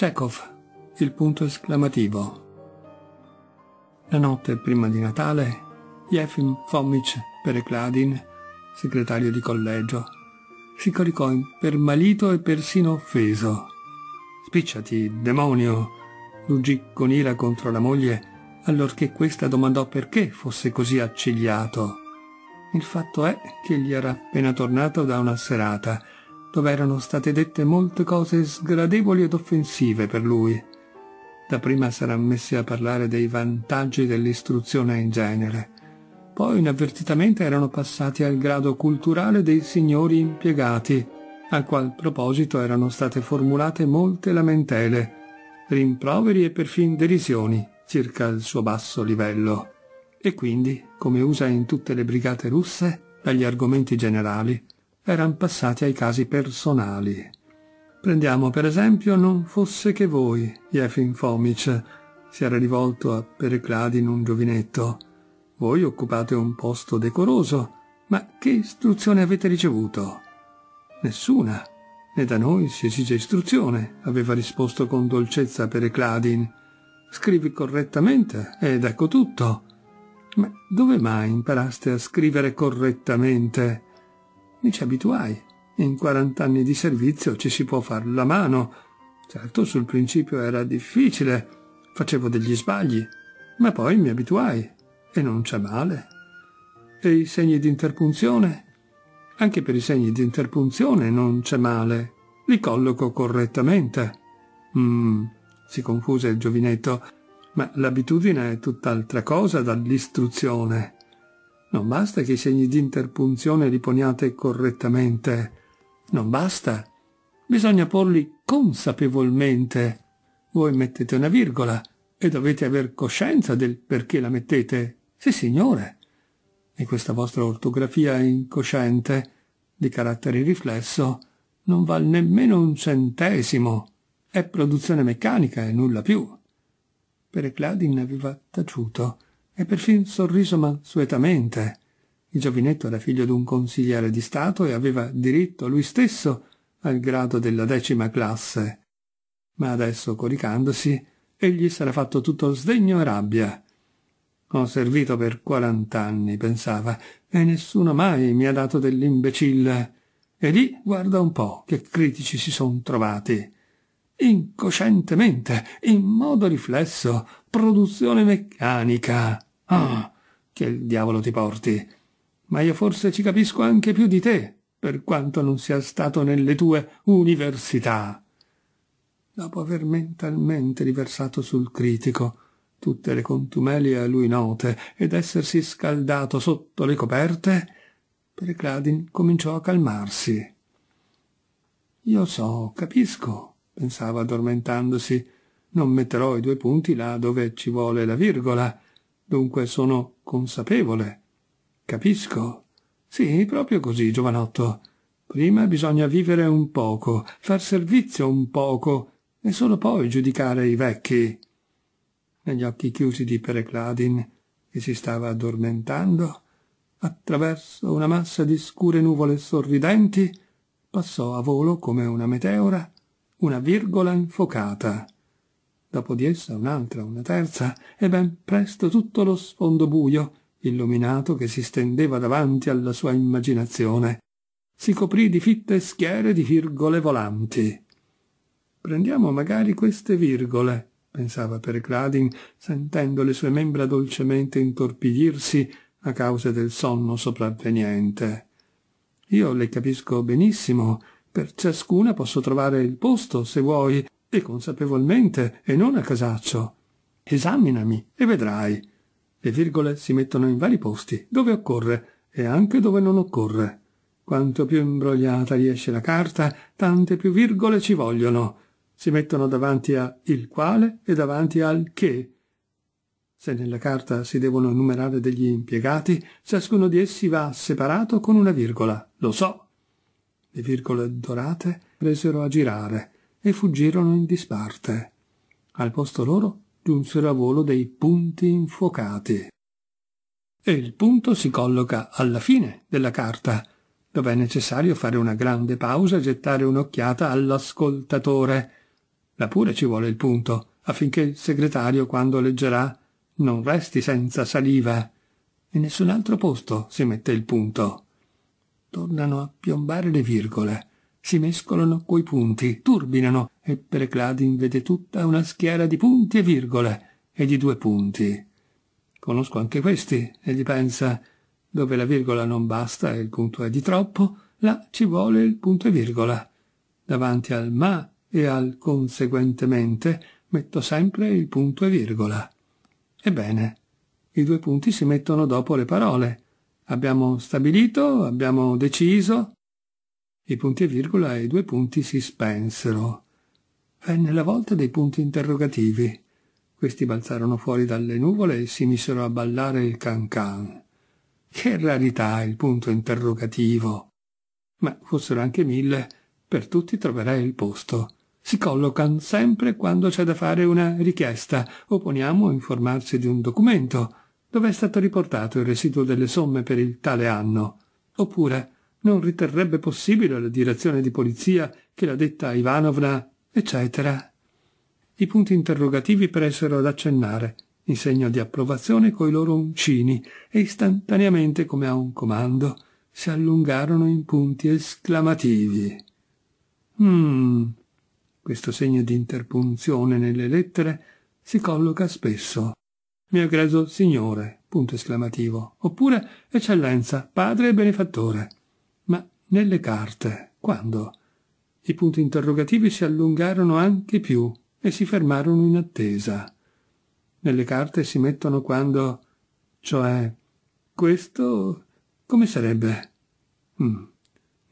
Chekhov, il punto esclamativo. La notte prima di Natale, Yefim Fomic Perekladin, segretario di collegio, si caricò impermalito e persino offeso. Spicciati, demonio! ruggì con ira contro la moglie, allorché questa domandò perché fosse così accigliato. Il fatto è che gli era appena tornato da una serata dove erano state dette molte cose sgradevoli ed offensive per lui. Da prima era messi a parlare dei vantaggi dell'istruzione in genere, poi inavvertitamente erano passati al grado culturale dei signori impiegati, al qual proposito erano state formulate molte lamentele, rimproveri e perfin derisioni circa il suo basso livello. E quindi, come usa in tutte le brigate russe, dagli argomenti generali erano passati ai casi personali. Prendiamo per esempio Non fosse che voi, Jefin Fomic, si era rivolto a Perecladin un giovinetto. Voi occupate un posto decoroso, ma che istruzione avete ricevuto? Nessuna. Né da noi si esige istruzione, aveva risposto con dolcezza Perecladin. Scrivi correttamente ed ecco tutto. Ma dove mai imparaste a scrivere correttamente? Mi ci abituai. In 40 anni di servizio ci si può far la mano. Certo, sul principio era difficile, facevo degli sbagli, ma poi mi abituai e non c'è male. E i segni di interpunzione? Anche per i segni di interpunzione non c'è male. Li colloco correttamente. Mmm, si confuse il giovinetto, ma l'abitudine è tutt'altra cosa dall'istruzione. Non basta che i segni di interpunzione li poniate correttamente. Non basta. Bisogna porli consapevolmente. Voi mettete una virgola e dovete aver coscienza del perché la mettete. Sì, signore. E questa vostra ortografia incosciente, di carattere riflesso, non vale nemmeno un centesimo. È produzione meccanica e nulla più. Perecladin aveva taciuto e perfino sorrise mansuetamente. Il giovinetto era figlio di un consigliere di Stato e aveva diritto lui stesso al grado della decima classe. Ma adesso, coricandosi, egli s'era fatto tutto sdegno e rabbia. Ho servito per quarant'anni, pensava, e nessuno mai mi ha dato dell'imbecille. E lì, guarda un po', che critici si son trovati. Incoscientemente, in modo riflesso, produzione meccanica. Ah, che il diavolo ti porti! Ma io forse ci capisco anche più di te, per quanto non sia stato nelle tue università. Dopo aver mentalmente riversato sul critico tutte le contumelie a lui note ed essersi scaldato sotto le coperte, Precladin cominciò a calmarsi. Io so, capisco, pensava addormentandosi, non metterò i due punti là dove ci vuole la virgola, Dunque sono consapevole. Capisco. Sì, proprio così, giovanotto. Prima bisogna vivere un poco, far servizio un poco, e solo poi giudicare i vecchi. Negli occhi chiusi di Perecladin, che si stava addormentando, attraverso una massa di scure nuvole sorridenti, passò a volo come una meteora, una virgola infocata dopo di essa un'altra, una terza, e ben presto tutto lo sfondo buio, illuminato che si stendeva davanti alla sua immaginazione, si coprì di fitte schiere di virgole volanti. Prendiamo magari queste virgole, pensava Pergradin, sentendo le sue membra dolcemente intorpidirsi a causa del sonno sopravveniente. Io le capisco benissimo, per ciascuna posso trovare il posto, se vuoi, e consapevolmente e non a casaccio. Esaminami e vedrai. Le virgole si mettono in vari posti, dove occorre e anche dove non occorre. Quanto più imbrogliata riesce la carta, tante più virgole ci vogliono. Si mettono davanti a il quale e davanti al che. Se nella carta si devono numerare degli impiegati, ciascuno di essi va separato con una virgola. Lo so. Le virgole dorate presero a girare e fuggirono in disparte. Al posto loro giunsero a volo dei punti infuocati. E il punto si colloca alla fine della carta, dove è necessario fare una grande pausa e gettare un'occhiata all'ascoltatore. Là pure ci vuole il punto, affinché il segretario, quando leggerà, non resti senza saliva. In nessun altro posto si mette il punto. Tornano a piombare le virgole si mescolano coi punti, turbinano, e Perecladin vede tutta una schiera di punti e virgole, e di due punti. Conosco anche questi, egli pensa, dove la virgola non basta e il punto è di troppo, là ci vuole il punto e virgola. Davanti al ma e al conseguentemente metto sempre il punto e virgola. Ebbene, i due punti si mettono dopo le parole. Abbiamo stabilito, abbiamo deciso, i punti e virgola e i due punti si spensero. Venne la volta dei punti interrogativi. Questi balzarono fuori dalle nuvole e si misero a ballare il cancan. Che rarità il punto interrogativo! Ma fossero anche mille, per tutti troverai il posto. Si collocan sempre quando c'è da fare una richiesta o poniamo a informarsi di un documento dove è stato riportato il residuo delle somme per il tale anno. Oppure non riterrebbe possibile la direzione di polizia che la detta Ivanovna, eccetera. I punti interrogativi presero ad accennare, in segno di approvazione coi loro uncini, e istantaneamente, come a un comando, si allungarono in punti esclamativi. Hmm, questo segno di interpunzione nelle lettere si colloca spesso. Mio egregio signore, punto esclamativo, oppure eccellenza, padre e benefattore nelle carte, quando i punti interrogativi si allungarono anche più e si fermarono in attesa. Nelle carte si mettono quando, cioè, questo come sarebbe? Mm.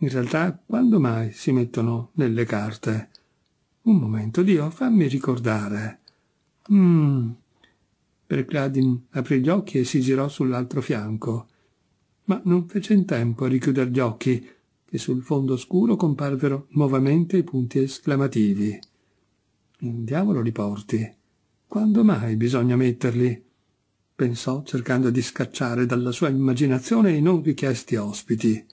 In realtà, quando mai si mettono nelle carte? Un momento, Dio, fammi ricordare. Mm. Cladin aprì gli occhi e si girò sull'altro fianco, ma non fece in tempo a richiudere gli occhi che sul fondo scuro comparvero nuovamente i punti esclamativi. Un diavolo li porti. Quando mai bisogna metterli? pensò cercando di scacciare dalla sua immaginazione i non richiesti ospiti.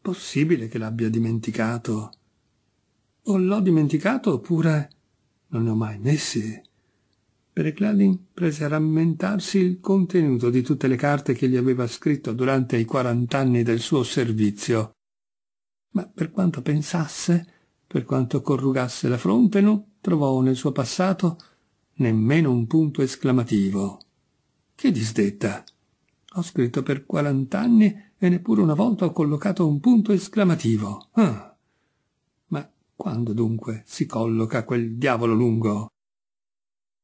Possibile che l'abbia dimenticato. O l'ho dimenticato oppure non ne ho mai messi. Perecladin prese a rammentarsi il contenuto di tutte le carte che gli aveva scritto durante i quarant'anni del suo servizio ma per quanto pensasse, per quanto corrugasse la fronte, non trovò nel suo passato nemmeno un punto esclamativo. Che disdetta! Ho scritto per quarant'anni e neppure una volta ho collocato un punto esclamativo. Ah. Ma quando dunque si colloca quel diavolo lungo?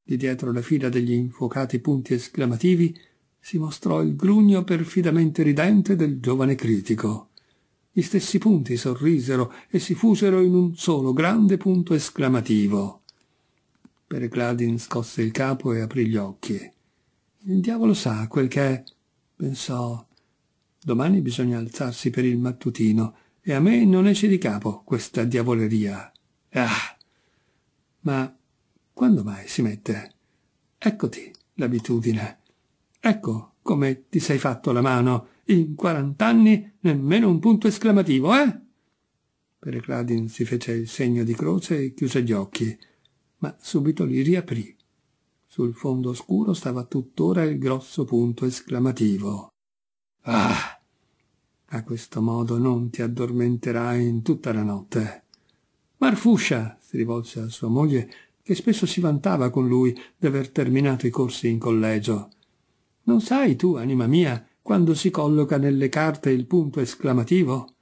Di dietro la fila degli infuocati punti esclamativi si mostrò il grugno perfidamente ridente del giovane critico. Gli stessi punti sorrisero e si fusero in un solo grande punto esclamativo. Perecladin scosse il capo e aprì gli occhi. Il diavolo sa quel che è, pensò. Domani bisogna alzarsi per il mattutino e a me non esce di capo questa diavoleria. Ah! Ma quando mai si mette? Eccoti l'abitudine. Ecco come ti sei fatto la mano in quarant'anni nemmeno un punto esclamativo, eh? Perecladin si fece il segno di croce e chiuse gli occhi, ma subito li riaprì. Sul fondo scuro stava tuttora il grosso punto esclamativo. Ah! A questo modo non ti addormenterai in tutta la notte. Marfuscia, si rivolse a sua moglie, che spesso si vantava con lui d'aver terminato i corsi in collegio. Non sai tu, anima mia, quando si colloca nelle carte il punto esclamativo?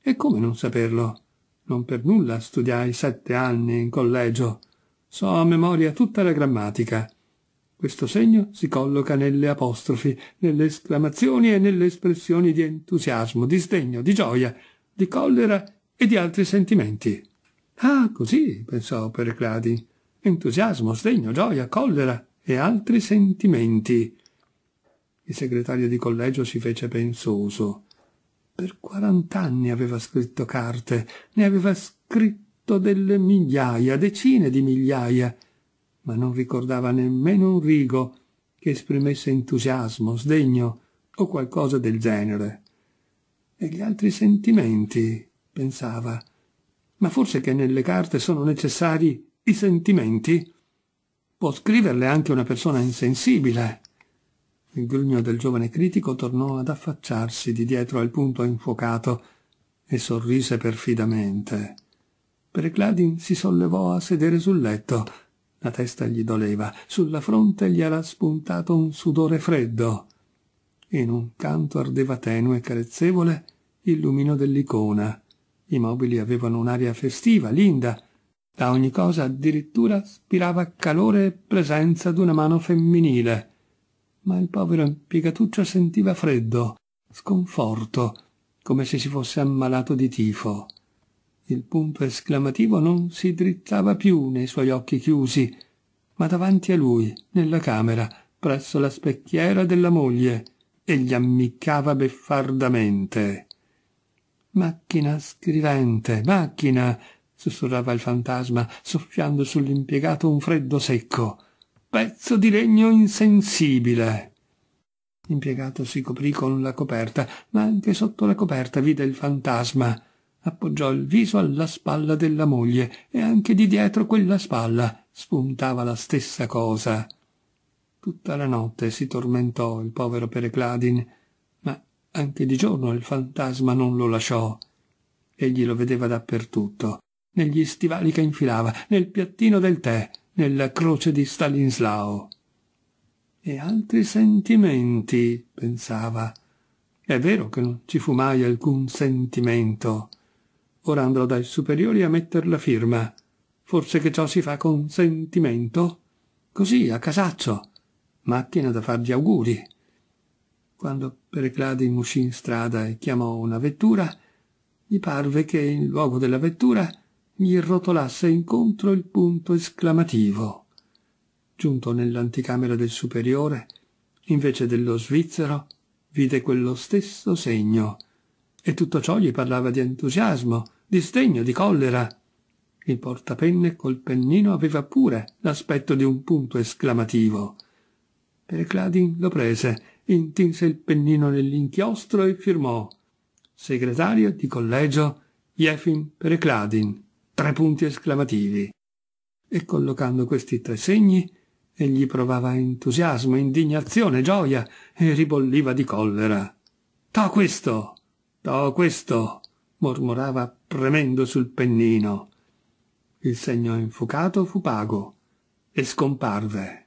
E come non saperlo? Non per nulla studiai sette anni in collegio. So a memoria tutta la grammatica. Questo segno si colloca nelle apostrofi, nelle esclamazioni e nelle espressioni di entusiasmo, di sdegno, di gioia, di collera e di altri sentimenti. Ah, così, pensò Perecladi. Entusiasmo, sdegno, gioia, collera e altri sentimenti. Il segretario di collegio si fece pensoso. Per quarant'anni aveva scritto carte, ne aveva scritto delle migliaia, decine di migliaia, ma non ricordava nemmeno un rigo che esprimesse entusiasmo, sdegno o qualcosa del genere. E gli altri sentimenti, pensava. Ma forse che nelle carte sono necessari i sentimenti? Può scriverle anche una persona insensibile. Il grugno del giovane critico tornò ad affacciarsi di dietro al punto infuocato e sorrise perfidamente. Perecladin si sollevò a sedere sul letto. La testa gli doleva, sulla fronte gli era spuntato un sudore freddo. In un canto ardeva tenue e carezzevole il lumino dell'icona. I mobili avevano un'aria festiva, linda. Da ogni cosa addirittura spirava calore e presenza d'una mano femminile ma il povero impiegatuccio sentiva freddo, sconforto, come se si fosse ammalato di tifo. Il punto esclamativo non si drizzava più nei suoi occhi chiusi, ma davanti a lui, nella camera, presso la specchiera della moglie, e gli ammiccava beffardamente. Macchina scrivente, macchina, sussurrava il fantasma, soffiando sull'impiegato un freddo secco pezzo di legno insensibile. L'impiegato si coprì con la coperta, ma anche sotto la coperta vide il fantasma. Appoggiò il viso alla spalla della moglie e anche di dietro quella spalla spuntava la stessa cosa. Tutta la notte si tormentò il povero Perecladin, ma anche di giorno il fantasma non lo lasciò. Egli lo vedeva dappertutto, negli stivali che infilava, nel piattino del tè, nella croce di Stanislao. E altri sentimenti, pensava. È vero che non ci fu mai alcun sentimento. Ora andrò dai superiori a metter la firma. Forse che ciò si fa con sentimento? Così, a casaccio. Macchina da fargli auguri. Quando Perecladi uscì in strada e chiamò una vettura, gli parve che in luogo della vettura gli rotolasse incontro il punto esclamativo. Giunto nell'anticamera del superiore, invece dello svizzero, vide quello stesso segno, e tutto ciò gli parlava di entusiasmo, di sdegno, di collera. Il portapenne col pennino aveva pure l'aspetto di un punto esclamativo. Perecladin lo prese, intinse il pennino nell'inchiostro e firmò Segretario di collegio Jefim Perecladin tre punti esclamativi. E collocando questi tre segni, egli provava entusiasmo, indignazione, gioia e ribolliva di collera. To questo! To questo! mormorava premendo sul pennino. Il segno infuocato fu pago e scomparve.